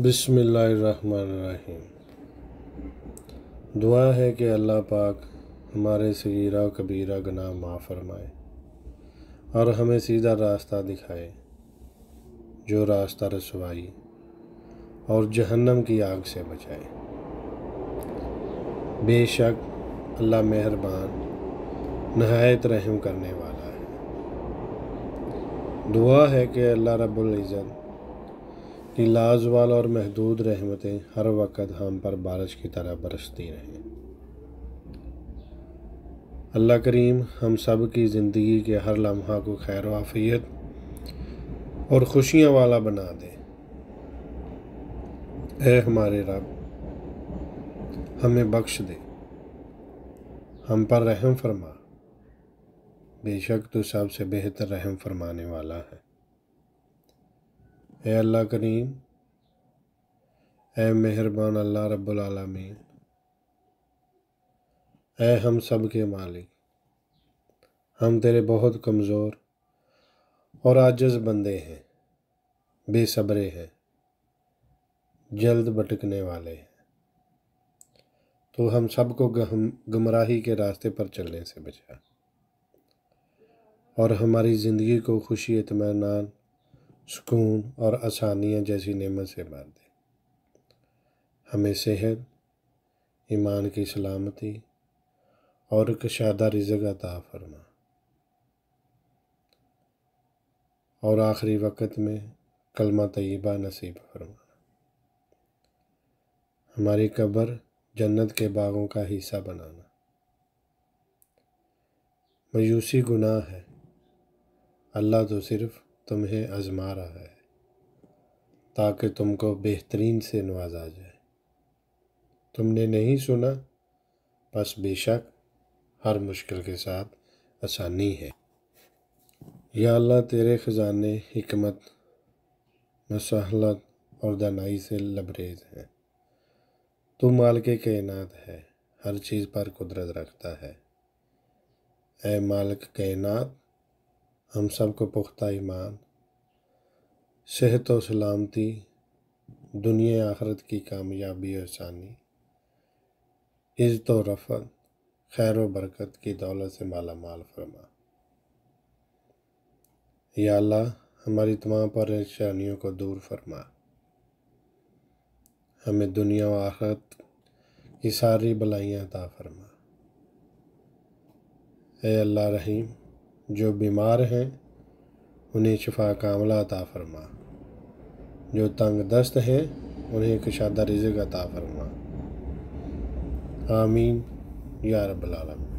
बिसमीम दुआ है कि अल्लाह पाक हमारे सगीरा कबीरा गना माँ फरमाए और हमें सीधा रास्ता दिखाए जो रास्ता रसवाई और जहन्नम की आग से बचाए बेशक अल्लाह मेहरबान नहायत रहम करने वाला है दुआ है कि अल्लाह रब्बुल कि लाजवाल और महदूद रहमतें हर वक़्त हम पर बारिश की तरह बरसती रहें अल्लाह करीम हम सब की ज़िंदगी के हर लम्हा को खैर वाफियत और ख़ुशियाँ वाला बना दे ए हमारे रब हमें बख्श दे हम पर रहम फरमा बेशक तो सबसे बेहतर रहम फरमाने वाला है ए अल्लाह करीम ए मेहरबान अल्लाह रब्बुलमीन ए हम सब के मालिक हम तेरे बहुत कमज़ोर और आजज बंदे हैं बेसब्रे हैं जल्द भटकने वाले हैं तो हम सबको गम गमराही के रास्ते पर चलने से बचा और हमारी ज़िंदगी को खुशी इतमान सुकून और आसानियाँ जैसी नेमत से भर दे हमें सेहत ईमान की सलामती और कशादा रिजक अता फरमा और आखिरी वक्त में कलमा तयबा नसीब फरमा हमारी कब्र जन्नत के बागों का हिस्सा बनाना मायूसी गुनाह है अल्लाह तो सिर्फ़ तुम्हें आजमा रहा है ताकि तुमको बेहतरीन से नवाजा जाए तुमने नहीं सुना बस बेशक हर मुश्किल के साथ आसानी है या अल्लाह तेरे ख़जाने हमत मसहलत और दानाई से लबरेज हैं तू माल के कायनात है हर चीज़ पर कुदरत रखता है ए मालिक कायनात हम सबको पुख्ता ईमान सेहत और सलामती दुनिया आखरत की कामयाबी आसानी इज़्ज़त और रफत खैर व बरकत की दौलत से माला माल फरमा या अल्लाह हमारी तमाम परेशानियों को दूर फरमा हमें दुनिया व आखरत की सारी भलाइयाँ अता फरमा अल्लाह रहीम जो बीमार हैं उन्हें शफा कामला अता फरमा जो तंग दस्त हैं उन्हें कुशादा रिजक अता फरमा आमीन या रब्बल आलमीन